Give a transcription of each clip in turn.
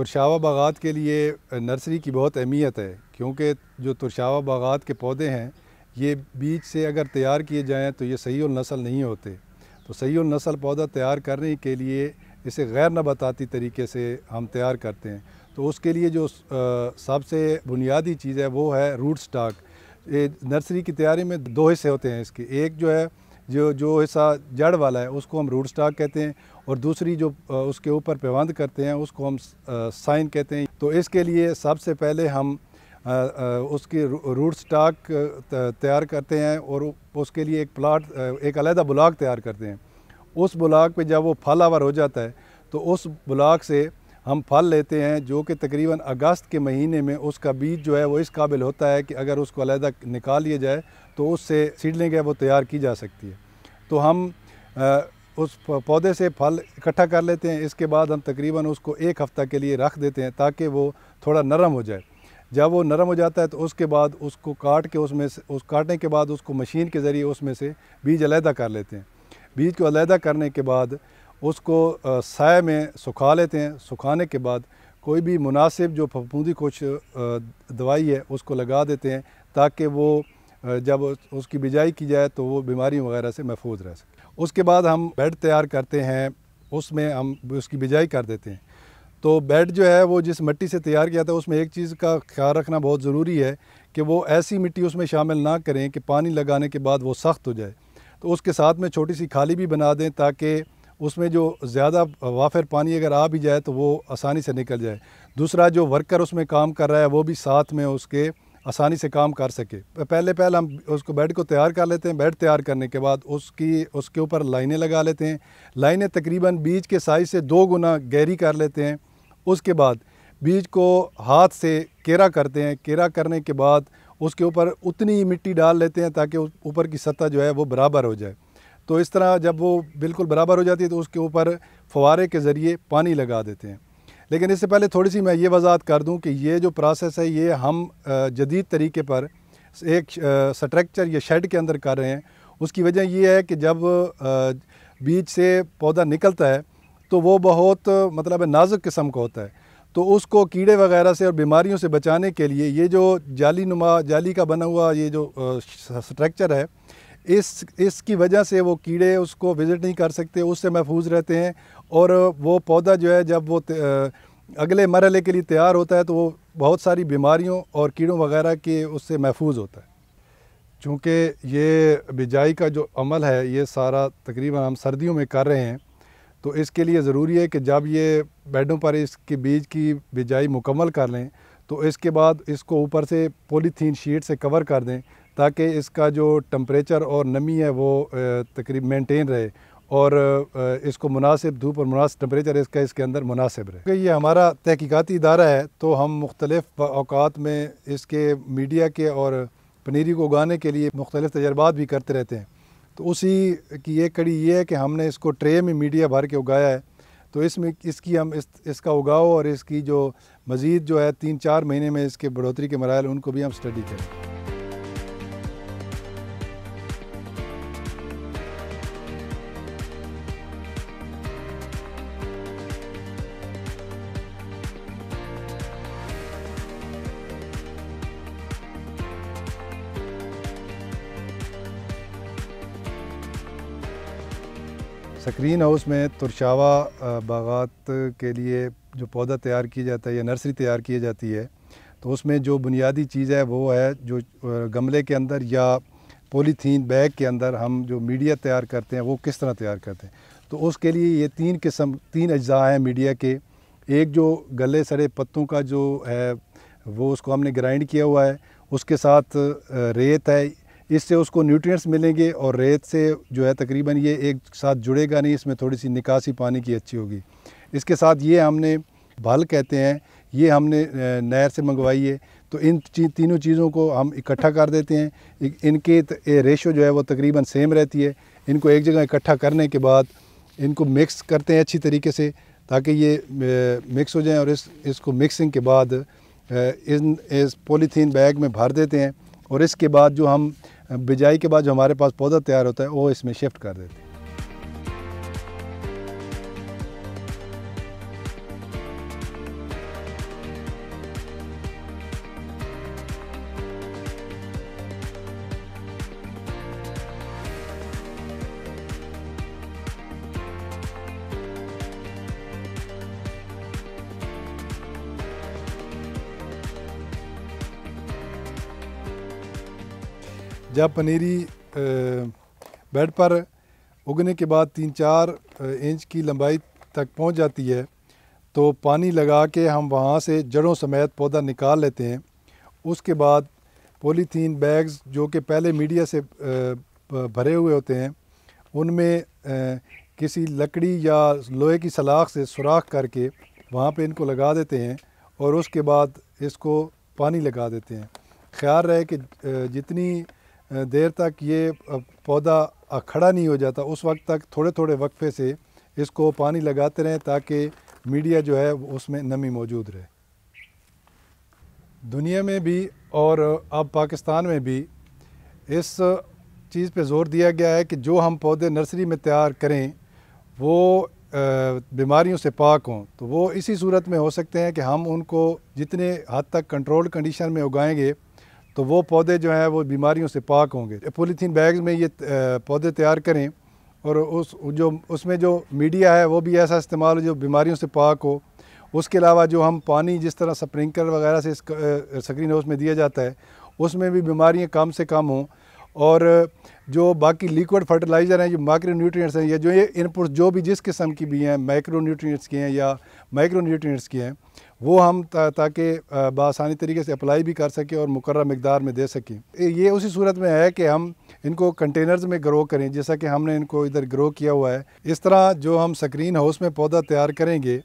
तुरशावा बागात के लिए नर्सरी की बहुत अहमियत है क्योंकि जो तुरशावा बागात के पौधे हैं ये बीज से अगर तैयार किए जाएँ तो ये सही नस्ल नहीं होते तो सही नस्ल पौधा तैयार करने के लिए इसे गैर नबाती तरीके से हम तैयार करते हैं तो उसके लिए जो सबसे बुनियादी चीज़ है वो है रूट स्टाक नर्सरी की तैयारी में दो हिस्से होते हैं इसके एक जो है जो जो हिस्सा जड़ वाला है उसको हम रूट स्टाक कहते हैं और दूसरी जो उसके ऊपर पेवंद करते हैं उसको हम साइन कहते हैं तो इसके लिए सबसे पहले हम उसकी रूट स्टाक तैयार करते हैं और उसके लिए एक प्लाट एक अलहदा ब्लाक तैयार करते हैं उस ब्लाक पे जब वो फल आवर हो जाता है तो उस ब्लाक से हम फल लेते हैं जो कि तकरीबन अगस्त के महीने में उसका बीज जो है वो इस काबिल होता है कि अगर उसको अलहदा निकाल लिया जाए तो उससे सीडलिंग है वो तैयार की जा सकती है तो हम उस पौधे से फल इकट्ठा कर लेते हैं इसके बाद हम तकरीबन उसको एक हफ़्ता के लिए रख देते हैं ताकि वो थोड़ा नरम हो जाए जब वो नरम हो जाता है तो उसके बाद उसको काट के उसमें से उस काटने के बाद उसको मशीन के ज़रिए उसमें से बीज अलहदा कर लेते हैं बीज को अलहदा करने के बाद उसको साय में सुखा लेते हैं सुखाने के बाद कोई भी मुनासिब जो फफूंदी कुछ दवाई है उसको लगा देते हैं ताकि वो जब उसकी बिजाई की जाए तो वो बीमारी वगैरह से महफूज रह सके उसके बाद हम बेड तैयार करते हैं उसमें हम उसकी बिजाई कर देते हैं तो बेड जो है वो जिस मिट्टी से तैयार किया था उसमें एक चीज़ का ख्याल रखना बहुत ज़रूरी है कि वो ऐसी मिट्टी उसमें शामिल ना करें कि पानी लगाने के बाद वो सख्त हो जाए तो उसके साथ में छोटी सी खाली भी बना दें ताकि उसमें जो ज़्यादा वाफिर पानी अगर आ भी जाए तो वो आसानी से निकल जाए दूसरा जो वर्कर उसमें काम कर रहा है वो भी साथ में उसके आसानी से काम कर सके पहले पहले हम उसको बेड को तैयार कर लेते हैं बेड तैयार करने के बाद उसकी उसके ऊपर लाइनें लगा लेते हैं लाइनें तकरीबन बीज के साइज़ से दो गुना गहरी कर लेते हैं उसके बाद बीज को हाथ से केरा करते हैं केरा करने के बाद उसके ऊपर उतनी ही मिट्टी डाल लेते हैं ताकि ऊपर की सतह जो है वो बराबर हो जाए तो इस तरह जब वो बिल्कुल बराबर हो जाती है तो उसके ऊपर फवारे के ज़रिए पानी लगा देते हैं लेकिन इससे पहले थोड़ी सी मैं ये वजाहत कर दूँ कि ये जो प्रोसेस है ये हम जदीद तरीके पर एक स्ट्रक्चर या शेड के अंदर कर रहे हैं उसकी वजह ये है कि जब बीज से पौधा निकलता है तो वो बहुत मतलब नाजुक किस्म का होता है तो उसको कीड़े वगैरह से और बीमारियों से बचाने के लिए ये जो जाली नुमा जाली का बना हुआ ये जो स्ट्रक्चर है इस इसकी वजह से वो कीड़े उसको विज़िट नहीं कर सकते उससे महफूज रहते हैं और वो पौधा जो है जब वो अगले मरहले के लिए तैयार होता है तो वो बहुत सारी बीमारियों और कीड़ों वगैरह के उससे महफूज होता है चूँकि ये बिजाई का जो अमल है ये सारा तकरीबन हम सर्दियों में कर रहे हैं तो इसके लिए ज़रूरी है कि जब ये बेडों पर इसके बीज की बिजाई मुकम्मल कर लें तो इसके बाद इसको ऊपर से पॉलीथीन शीट से कवर कर दें ताकि इसका जो टम्परेचर और नमी है वो तकरीब मेंटेन रहे और इसको मुनासिब धूप और मुनासिब टम्परेचर इसका इसके अंदर मुनासिब रहे क्योंकि ये हमारा तहकीकती इदारा है तो हम मुख्तलिफ़ अवकात में इसके मीडिया के और पनीरी को उगाने के लिए मुख्तलिफ़ तजर्बात भी करते रहते हैं तो उसी की एक कड़ी ये है कि हमने इसको ट्रे में मीडिया भर के उगाया है तो इसमें इसकी हम इस इसका उगाओ और इसकी जो मज़ीद जो है तीन चार महीने में इसके बढ़ोतरी के मराल उनको भी हम स्टडी करें सक्रीन हाउस में तुरशावा बागात के लिए जो पौधा तैयार किया जाता है या नर्सरी तैयार की जाती है तो उसमें जो बुनियादी चीज़ है वो है जो गमले के अंदर या पॉलीथीन बैग के अंदर हम जो मीडिया तैयार करते हैं वो किस तरह तैयार करते हैं तो उसके लिए ये तीन किस्म तीन अज्जा हैं मीडिया के एक जो गले सड़े पत्तों का जो है वो उसको हमने ग्राइंड किया हुआ है उसके साथ रेत है इससे उसको न्यूट्रिएंट्स मिलेंगे और रेत से जो है तकरीबन ये एक साथ जुड़ेगा नहीं इसमें थोड़ी सी निकासी पानी की अच्छी होगी इसके साथ ये हमने भल कहते हैं ये हमने नहर से मंगवाई है तो इन तीनों चीज़ों को हम इकट्ठा कर देते हैं इनके रेशो जो है वो तकरीबन सेम रहती है इनको एक जगह इकट्ठा करने के बाद इनको मिक्स करते हैं अच्छी तरीके से ताकि ये मिक्स हो जाएं और इस इसको मिक्सिंग के बाद इन इस पॉलीथीन बैग में भर देते हैं और इसके बाद जो हम बिजाई के बाद जो हमारे पास पौधा तैयार होता है वो इसमें शिफ्ट कर देते हैं जब पनीरी बेड पर उगने के बाद तीन चार इंच की लंबाई तक पहुंच जाती है तो पानी लगा के हम वहाँ से जड़ों समेत पौधा निकाल लेते हैं उसके बाद पॉलीथीन बैग्स जो कि पहले मीडिया से भरे हुए होते हैं उनमें किसी लकड़ी या लोहे की सलाख से सुराख करके वहाँ पे इनको लगा देते हैं और उसके बाद इसको पानी लगा देते हैं ख्याल रहे कि जितनी देर तक ये पौधा खड़ा नहीं हो जाता उस वक्त तक थोड़े थोड़े वक्फे से इसको पानी लगाते रहें ताकि मीडिया जो है उसमें नमी मौजूद रहे दुनिया में भी और अब पाकिस्तान में भी इस चीज़ पे जोर दिया गया है कि जो हम पौधे नर्सरी में तैयार करें वो बीमारियों से पाक हों तो वो इसी सूरत में हो सकते हैं कि हम उनको जितने हद तक कंट्रोल कंडीशन में उगाएंगे तो वो पौधे जो हैं वो बीमारियों से पाक होंगे पोलीथीन बैग्स में ये पौधे तैयार करें और उस जो उसमें जो मीडिया है वो भी ऐसा इस्तेमाल हो जो बीमारियों से पाक हो उसके अलावा जो हम पानी जिस तरह स्प्रिंकलर वगैरह से स्क्रीन हाउस में दिया जाता है उसमें भी बीमारियाँ कम से कम हों और जो बाकी लिक्विड फर्टिलाइज़र हैं जो माइक्रो न्यूट्रिएंट्स हैं या जो ये इनपुट्स जो भी जिस किस्म की भी हैं माइक्रो न्यूट्रिएंट्स के हैं या माइक्रो न्यूट्रिएंट्स की हैं वो हम ताकि बसानी तरीके से अप्लाई भी कर सकें और मुकर मकदार में दे सकें ये उसी सूरत में है कि हम इनको कंटेनर्स में ग्रो करें जैसा कि हमने इनको इधर ग्रो किया हुआ है इस तरह जो हम स्क्रीन हाउस में पौधा तैयार करेंगे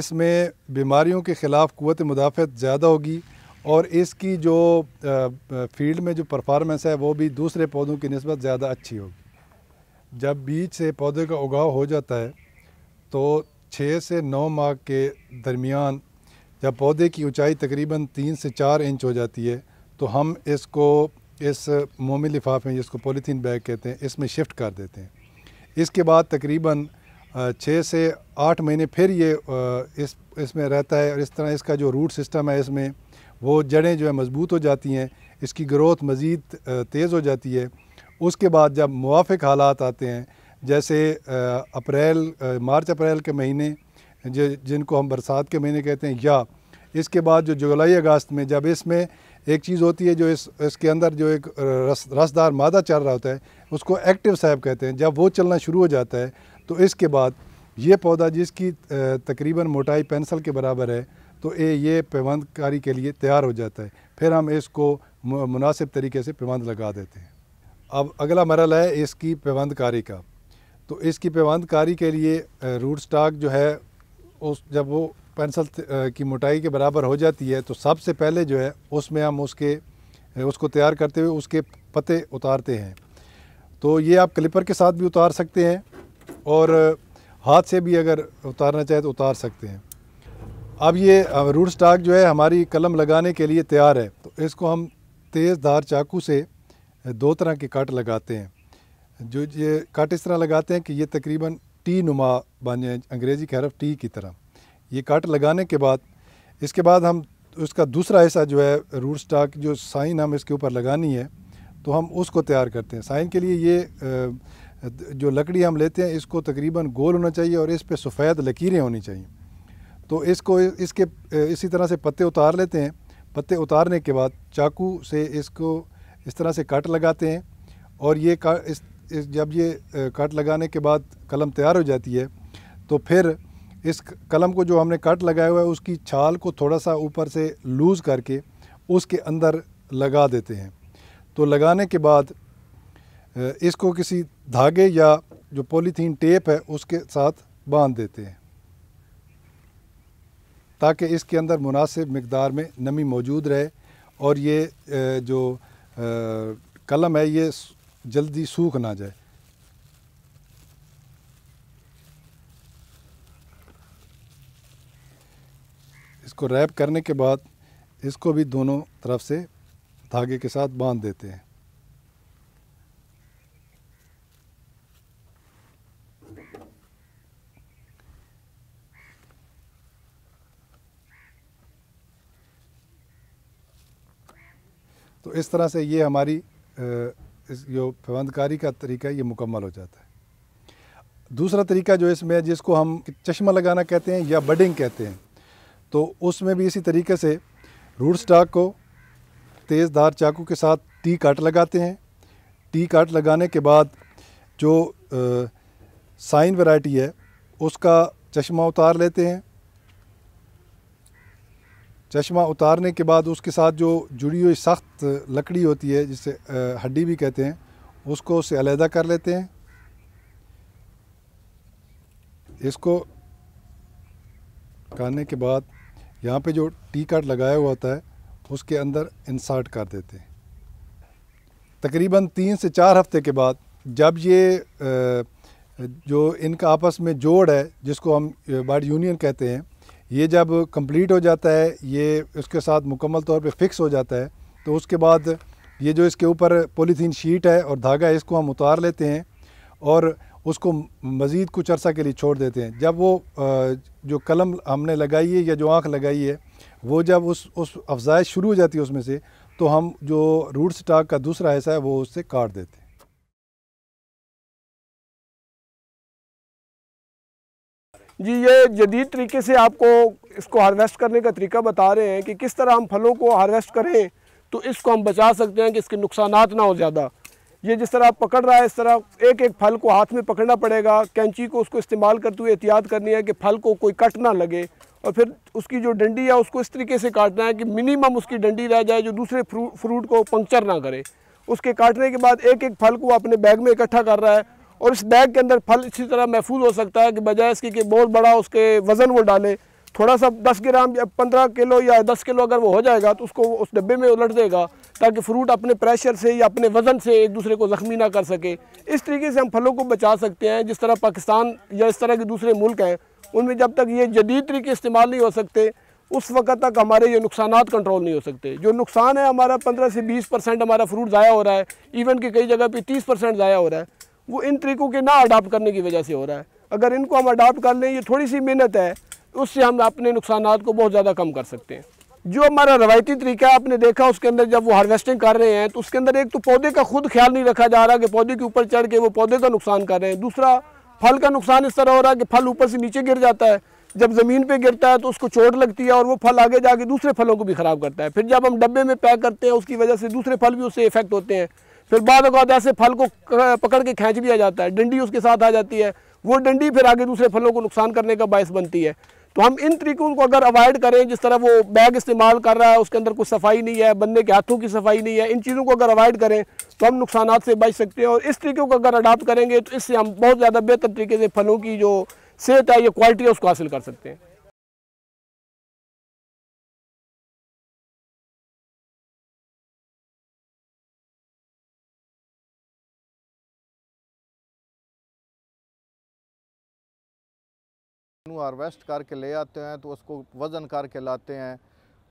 इसमें बीमारियों के ख़िलाफ़ क़वत मुदाफ़त ज़्यादा होगी और इसकी जो फील्ड में जो परफॉर्मेंस है वो भी दूसरे पौधों की नस्बत ज़्यादा अच्छी होगी जब बीज से पौधे का उगाव हो जाता है तो छः से नौ माह के दरमियान जब पौधे की ऊंचाई तकरीबन तीन से चार इंच हो जाती है तो हम इसको इस मोमी लिफाफे में जिसको पॉलीथीन बैग कहते हैं इसमें शिफ्ट कर देते हैं इसके बाद तकरीबन छः से आठ महीने फिर ये इस इसमें रहता है और इस तरह इसका जो रूट सिस्टम है इसमें वो जड़ें जो है मज़बूत हो जाती हैं इसकी ग्रोथ मज़ीद तेज़ हो जाती है उसके बाद जब मुआफ़ हालात आते हैं जैसे अप्रैल मार्च अप्रैल के महीने जिनको हम बरसात के महीने कहते हैं या इसके बाद जो जुलाई अगस्त में जब इसमें एक चीज़ होती है जो इस इसके अंदर जो एक रस रसदार मादा चल रहा होता है उसको एक्टिव साहब कहते हैं जब वो चलना शुरू हो जाता है तो इसके बाद ये पौधा जिसकी तकरीबन मोटाई पेंसिल के बराबर है तो ये ये पैमानकारी के लिए तैयार हो जाता है फिर हम इसको मुनासिब तरीके से पैमांद लगा देते हैं अब अगला मरल है इसकी पैमानकारी का तो इसकी पैमानकारी के लिए रूट स्टाक जो है उस जब वो पेंसिल की मोटाई के बराबर हो जाती है तो सबसे पहले जो है उसमें हम उसके उसको तैयार करते हुए उसके पते उतारते हैं तो ये आप क्लिपर के साथ भी उतार सकते हैं और हाथ से भी अगर उतारना चाहे तो उतार सकते हैं अब ये रूट स्टाक जो है हमारी कलम लगाने के लिए तैयार है तो इसको हम तेज़ धार चाकू से दो तरह के काट लगाते हैं जो ये काट इस तरह लगाते हैं कि ये तकरीबन टी नुमा बन जाए अंग्रेज़ी खैरफ टी की तरह ये काट लगाने के बाद इसके बाद हम उसका दूसरा हिस्सा जो है रूट स्टाक जो साइन हम इसके ऊपर लगानी है तो हम उसको तैयार करते हैं साइन के लिए ये जो लकड़ी हम लेते हैं इसको तकरीबन गोल होना चाहिए और इस पर सफ़ेद लकीरें होनी चाहिए तो इसको इसके इसी तरह से पत्ते उतार लेते हैं पत्ते उतारने के बाद चाकू से इसको इस तरह से काट लगाते हैं और ये का इस, इस जब ये काट लगाने के बाद कलम तैयार हो जाती है तो फिर इस कलम को जो हमने काट लगाया हुआ है उसकी छाल को थोड़ा सा ऊपर से लूज़ करके उसके अंदर लगा देते हैं तो लगाने के बाद इसको किसी धागे या जो पॉलीथीन टेप है उसके साथ बांध देते हैं ताकि इसके अंदर मुनासिब मकदार में नमी मौजूद रहे और ये जो कलम है ये जल्दी सूख ना जाए इसको रैप करने के बाद इसको भी दोनों तरफ से धागे के साथ बांध देते हैं तो इस तरह से ये हमारी इस जो प्रबंधकारी का तरीका है ये मुकम्मल हो जाता है दूसरा तरीका जो इसमें है जिसको हम चश्मा लगाना कहते हैं या बडिंग कहते हैं तो उसमें भी इसी तरीके से रूट स्टॉक को तेज़ धार चाकू के साथ टी काट लगाते हैं टी काट लगाने के बाद जो साइन वैरायटी है उसका चश्मा उतार लेते हैं चश्मा उतारने के बाद उसके साथ जो जुड़ी हुई सख्त लकड़ी होती है जिसे हड्डी भी कहते हैं उसको उससे अलहदा कर लेते हैं इसको करने के बाद यहाँ पे जो टी कट लगाया हुआ होता है उसके अंदर इंसर्ट कर देते हैं तकरीबन तीन से चार हफ्ते के बाद जब ये जो इनका आपस में जोड़ है जिसको हम बर्ड यूनियन कहते हैं ये जब कंप्लीट हो जाता है ये उसके साथ मुकम्मल तौर पे फिक्स हो जाता है तो उसके बाद ये जो इसके ऊपर पोलीथीन शीट है और धागा है इसको हम उतार लेते हैं और उसको मज़ीद कुछ अरसा के लिए छोड़ देते हैं जब वो जो कलम हमने लगाई है या जो आँख लगाई है वो जब उस उस अफजाइश शुरू हो जाती है उसमें से तो हम जो रूट स्टाक का दूसरा हिस्सा है वो उससे काट देते हैं जी ये जदीद तरीके से आपको इसको हार्वेस्ट करने का तरीका बता रहे हैं कि किस तरह हम फलों को हार्वेस्ट करें तो इसको हम बचा सकते हैं कि इसके नुकसान ना हो ज़्यादा ये जिस तरह पकड़ रहा है इस तरह एक एक फल को हाथ में पकड़ना पड़ेगा कैंची को उसको इस्तेमाल करते तो हुए एहतियात करनी है कि फल को कोई कट ना लगे और फिर उसकी जो डंडी है उसको इस तरीके से काटना है कि मिनिमम उसकी डंडी रह जाए जो दूसरे फ्रूट को पंक्चर ना करे उसके काटने के बाद एक एक फल को अपने बैग में इकट्ठा कर रहा है और इस बैग के अंदर फल इसी तरह महफूज हो सकता है कि बजाय इसके कि बहुत बड़ा उसके वज़न वो डाले थोड़ा सा दस ग्राम या पंद्रह किलो या दस किलो अगर वो हो जाएगा तो उसको उस डब्बे में उलट देगा ताकि फ्रूट अपने प्रेशर से या अपने वज़न से एक दूसरे को ज़ख्मी ना कर सके इस तरीके से हम फलों को बचा सकते हैं जिस तरह पाकिस्तान या इस तरह के दूसरे मुल्क हैं उनमें जब तक ये जदीद तरीके इस्तेमाल नहीं हो सकते उस वक्त तक हमारे ये नुकसान कंट्रोल नहीं हो सकते जो नुकसान है हमारा पंद्रह से बीस परसेंट हमारा फ्रूट ज़ाया हो रहा है इवन कि कई जगह पर तीस परसेंट ज़ाया हो रहा है वो इन तरीकों के ना अडाप्ट करने की वजह से हो रहा है अगर इनको हम अडाप्ट कर लें ये थोड़ी सी मेहनत है उससे हम अपने नुकसान को बहुत ज़्यादा कम कर सकते हैं जो हमारा रवायती तरीका है आपने देखा उसके अंदर जब वो हार्वेस्टिंग कर रहे हैं तो उसके अंदर एक तो पौधे का खुद ख्याल नहीं रखा जा रहा कि पौधे के ऊपर चढ़ के वो पौधे का नुकसान कर रहे हैं दूसरा फल का नुकसान इस तरह हो रहा है कि फल ऊपर से नीचे गिर जाता है जब ज़मीन पे गिरता है तो उसको चोट लगती है और वो फल आगे जाके दूसरे फलों को भी ख़राब करता है फिर जब हम डब्बे में पैक करते हैं उसकी वजह से दूसरे फल भी उससे इफेक्ट होते हैं फिर बाद अवत ऐसे फल को पकड़ के खींच आ जाता है डंडी उसके साथ आ जाती है वो डंडी फिर आगे दूसरे फलों को नुकसान करने का बायस बनती है तो हम इन तरीकों को अगर अवॉइड करें जिस तरह वो बैग इस्तेमाल कर रहा है उसके अंदर कुछ सफाई नहीं है बंदे के हाथों की सफाई नहीं है इन चीज़ों को अगर अवॉइड करें तो हम नुकसान से बच सकते हैं और इस तरीक़ों को अगर अडाप्ट करेंगे तो इससे हम बहुत ज़्यादा बेहतर तरीके से फलों की जो सेहत है या क्वालिटी है उसको हासिल कर सकते हैं फसलों हारवेस्ट करके ले आते हैं तो उसको वज़न करके लाते हैं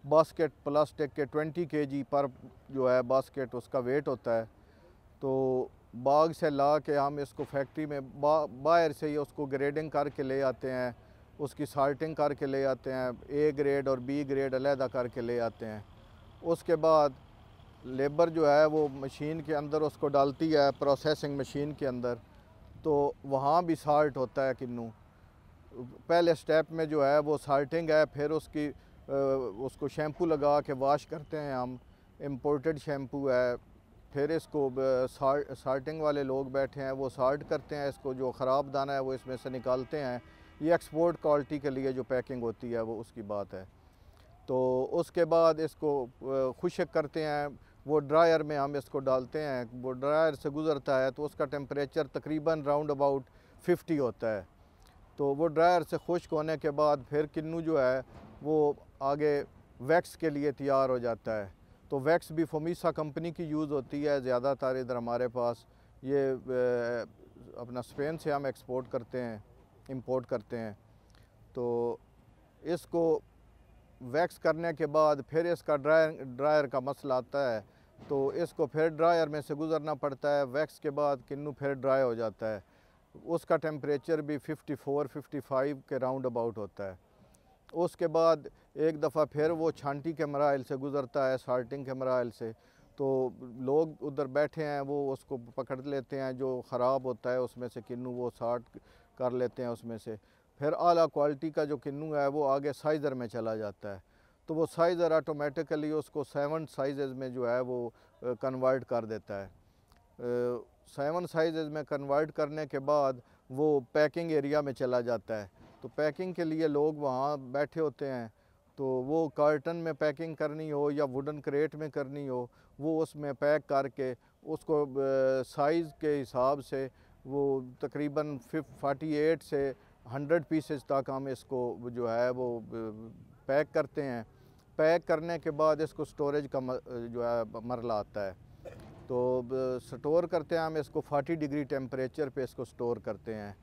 बास्केट प्लास्टिक के 20 के पर जो है बास्केट उसका वेट होता है तो बाग से ला के हम इसको फैक्ट्री में बा, बाहर से ही उसको ग्रेडिंग करके ले आते हैं उसकी साल्टिंग करके ले आते हैं ए ग्रेड और बी ग्रेड अलहदा करके ले आते हैं उसके बाद लेबर जो है वो मशीन के अंदर उसको डालती है प्रोसेसिंग मशीन के अंदर तो वहाँ भी साल्ट होता है किन्नू पहले स्टेप में जो है वो साल्टिंग है फिर उसकी उसको शैम्पू लगा के वाश करते हैं हम इम्पोर्टेड शैम्पू है फिर इसको साल्ट साल्टिंग वाले लोग बैठे हैं वो साल्ट करते हैं इसको जो ख़राब दाना है वो इसमें से निकालते हैं ये एक्सपोर्ट क्वालिटी के लिए जो पैकिंग होती है वो उसकी बात है तो उसके बाद इसको खुशक करते हैं वो ड्रायर में हम इसको डालते हैं वो ड्रायर से गुज़रता है तो उसका टेम्परेचर तकरीबन राउंड अबाउट 50 होता है तो वो ड्रायर से खुश्क होने के बाद फिर किन्नू जो है वो आगे वैक्स के लिए तैयार हो जाता है तो वैक्स भी फोमीसा कंपनी की यूज़ होती है ज़्यादातर इधर हमारे पास ये अपना स्पेन से हम एक्सपोर्ट करते हैं इंपोर्ट करते हैं तो इसको वैक्स करने के बाद फिर इसका ड्रायर ड्रायर का मसला आता है तो इसको फिर ड्रायर में से गुज़रना पड़ता है वैक्स के बाद किन्नू फिर ड्राई हो जाता है उसका टेम्परेचर भी 54, 55 के राउंड अबाउट होता है उसके बाद एक दफ़ा फिर वो छांटी के मराइल से गुज़रता है साल्टिंग के मराइल से तो लोग उधर बैठे हैं वो उसको पकड़ लेते हैं जो ख़राब होता है उसमें से किन्नू वो साट कर लेते हैं उसमें से फिर आला क्वालिटी का जो किन्नू है वो आगे साइज़र में चला जाता है तो वो साइज़र ऑटोमेटिकली उसको सेवन साइज़ में जो है वो कन्वर्ट कर देता है सेवन साइजेज़ में कन्वर्ट करने के बाद वो पैकिंग एरिया में चला जाता है तो पैकिंग के लिए लोग वहाँ बैठे होते हैं तो वो कार्टन में पैकिंग करनी हो या वुडन क्रेट में करनी हो वो उसमें पैक करके उसको साइज़ के हिसाब से वो तकरीबन फोटी एट से हंड्रेड पीसेज तक हम इसको जो है वो पैक करते हैं पैक करने के बाद इसको स्टोरेज का जो है मरला आता है तो स्टोर करते हैं हम इसको 40 डिग्री टेम्परेचर पे इसको स्टोर करते हैं